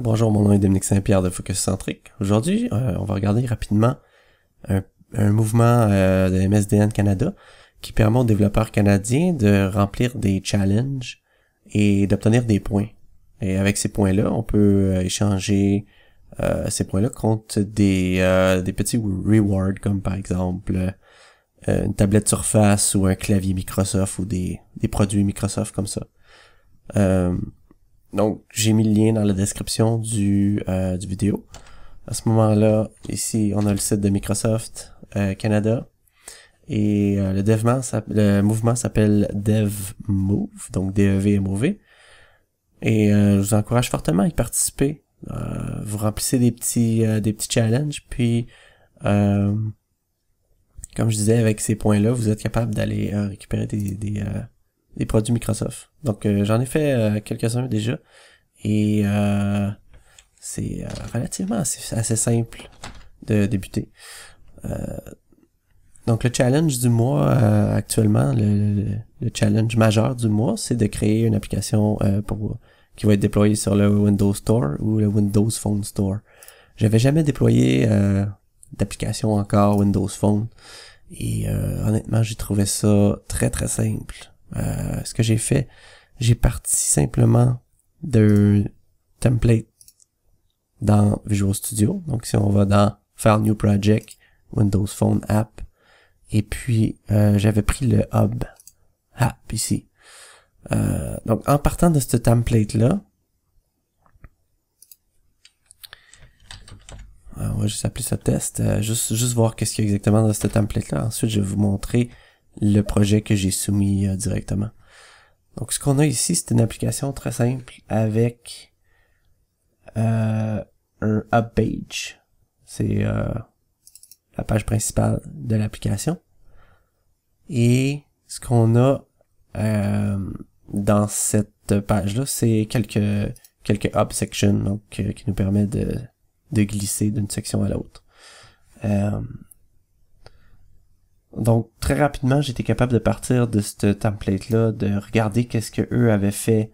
bonjour, mon nom est Dominique Saint-Pierre de Focus Centrique. Aujourd'hui, euh, on va regarder rapidement un, mouvement euh, de MSDN Canada qui permet aux développeurs canadiens de remplir des challenges et d'obtenir des points. Et avec ces points-là, on peut euh, échanger ces points-là contre des, des petits rewards comme par exemple une tablette Surface ou un clavier Microsoft ou des, des produits Microsoft comme ça. Donc, j'ai mis le lien dans la description du, euh, du vidéo. À ce moment-là, ici, on a le site de Microsoft euh, Canada. Et euh, le, devement, le mouvement s'appelle DevMove, donc D-E-V-M-O-V. Et je vous encourage fortement à y participer. vous remplissez des petits, des petits challenges, puis comme je disais, avec ces points-là, vous êtes capable d'aller récupérer des des produits Microsoft. Donc euh, j'en ai fait euh, quelques-uns déjà. Et euh, c'est relativement assez, simple de débuter. donc le challenge du mois actuellement, le, challenge majeur du mois, c'est de créer une application pour qui va être déployée sur le Windows Store ou le Windows Phone Store. J'avais jamais déployé d'application encore Windows Phone. Et honnêtement, j'ai trouvé ça très très simple euh, ce que j'ai fait, j'ai parti simplement de template dans Visual Studio. Donc si on va dans File New Project, Windows Phone App, et puis euh, j'avais pris le Hub App ici. Euh, donc en partant de ce template-là, on va juste appeler ça test, juste, juste voir qu'est-ce qu'il y a exactement dans ce template-là. Ensuite, je vais vous montrer le projet que j'ai soumis euh, directement. Donc ce qu'on a ici, c'est une application très simple avec euh, un hub page. C'est euh, la page principale de l'application. Et ce qu'on a dans cette page-là, c'est quelques quelques sections donc, qui nous permet de, de glisser d'une section à l'autre. Donc, très rapidement, j'étais capable de partir de ce template-là, de regarder qu'est-ce que eux avaient fait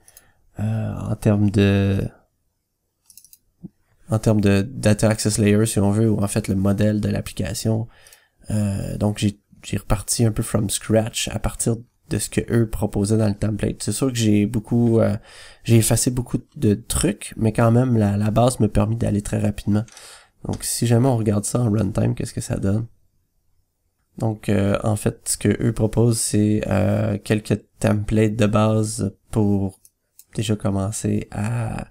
euh, en termes de en termes de data access layer si on veut ou en fait le modèle de l'application euh, donc j'ai reparti un peu from scratch à partir de ce que eux proposaient dans le template c'est sûr que j'ai beaucoup euh, j'ai effacé beaucoup de trucs mais quand même la, la base me permet d'aller très rapidement donc si jamais on regarde ça en runtime qu'est-ce que ça donne donc, euh, en fait, ce que eux proposent, c'est euh, quelques templates de base pour déjà commencer à,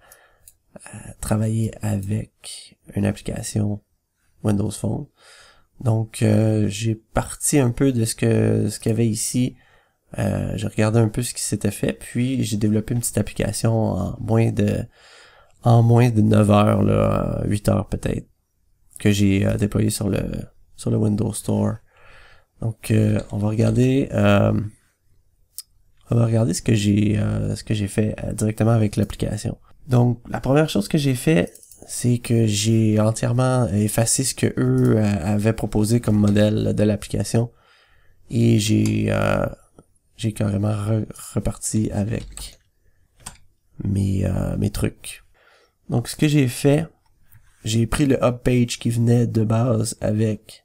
travailler avec une application Windows Phone. Donc, euh, j'ai parti un peu de ce que ce qu'il y avait ici. j'ai regardé un peu ce qui s'était fait, puis j'ai développé une petite application en moins de en moins de 9 heures, là, 8 heures peut-être, que j'ai déployé sur le sur le Windows Store. Donc, euh, on va regarder, euh, on va regarder ce que j'ai, euh, fait directement avec l'application. Donc, la première chose que j'ai fait, c'est que j'ai entièrement effacé ce que eux avaient proposé comme modèle de l'application et j'ai, carrément reparti avec mes, trucs. Donc, ce que j'ai fait, j'ai pris le hub page qui venait de base avec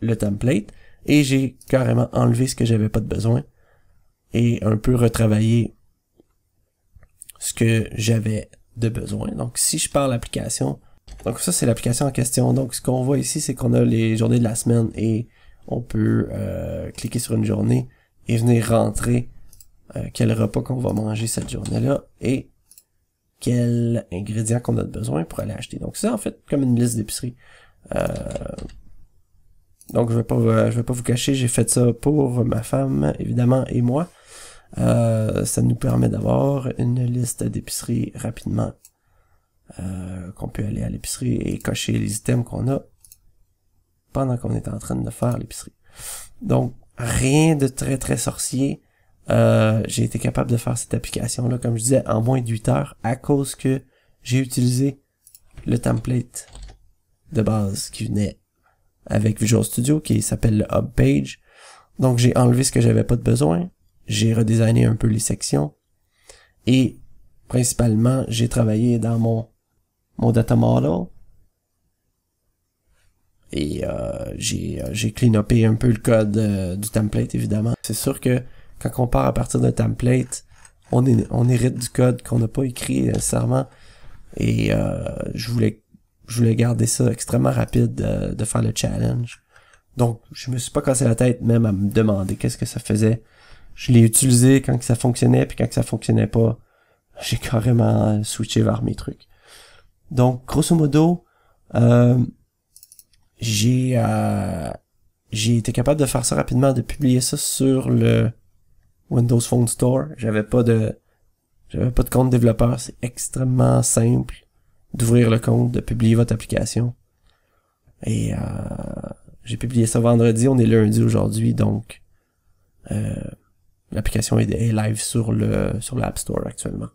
le template et j'ai carrément enlevé ce que j'avais pas de besoin et un peu retravaillé ce que j'avais de besoin. Donc si je pars l'application, donc ça c'est l'application en question. Donc ce qu'on voit ici c'est qu'on a les journées de la semaine et on peut euh, cliquer sur une journée et venir rentrer euh, quel repas qu'on va manger cette journée-là et quels ingrédients qu'on a de besoin pour aller acheter. Donc c'est en fait comme une liste d'épicerie. Euh, donc je vais pas euh, je vais pas vous cacher, j'ai fait ça pour ma femme évidemment et moi. Euh, ça nous permet d'avoir une liste d'épicerie rapidement. Euh, qu'on peut aller à l'épicerie et cocher les items qu'on a pendant qu'on est en train de faire l'épicerie. Donc rien de très très sorcier. j'ai été capable de faire cette application là comme je disais en moins de heures à cause que j'ai utilisé le template de base qui venait avec Visual Studio qui s'appelle le Hub Page. Donc j'ai enlevé ce que j'avais pas de besoin, j'ai redesigné un peu les sections et principalement j'ai travaillé dans mon mon data model et euh, j'ai euh, clean upé un peu le code euh, du template évidemment. C'est sûr que quand on part à partir d'un template, on, on hérite du code qu'on n'a pas écrit nécessairement et euh, je voulais je voulais garder ça extrêmement rapide de faire le challenge. Donc, je me suis pas cassé la tête même à me demander qu'est-ce que ça faisait. Je l'ai utilisé quand ça fonctionnait, puis quand que ça fonctionnait pas, j'ai carrément switché vers mes trucs. Donc, grosso modo, euh, j'ai euh, j'ai été capable de faire ça rapidement, de publier ça sur le Windows Phone Store. J'avais pas de j'avais pas de compte développeur, c'est extrêmement simple d'ouvrir le compte, de publier votre application. Et euh, j'ai publié ça vendredi, on est lundi aujourd'hui, donc euh, l'application est, live sur le sur l'App Store actuellement.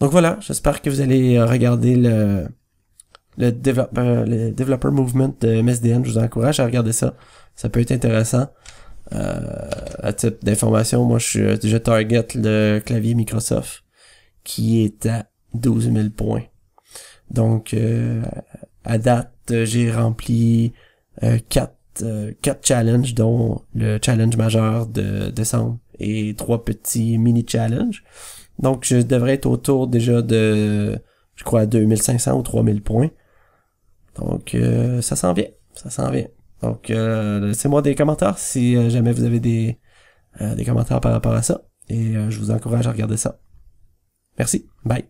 Donc voilà, j'espère que vous allez euh, regarder le le, Developer Movement de MSDN. Je vous encourage à regarder ça. Ça peut être intéressant. à titre d'information, moi je, suis, je target le clavier Microsoft qui est à 12 000 points. Donc, euh, à date, j'ai rempli 4 euh, euh, quatre, challenges, dont le challenge majeur de décembre et trois petits mini-challenges. Donc, je devrais être autour déjà de, je crois, 2500 ou 3000 points. Donc, ça s'en vient. Ça s'en vient. Donc, laissez-moi des commentaires si jamais vous avez des, des commentaires par rapport à ça. Et je vous encourage à regarder ça. Merci. Bye.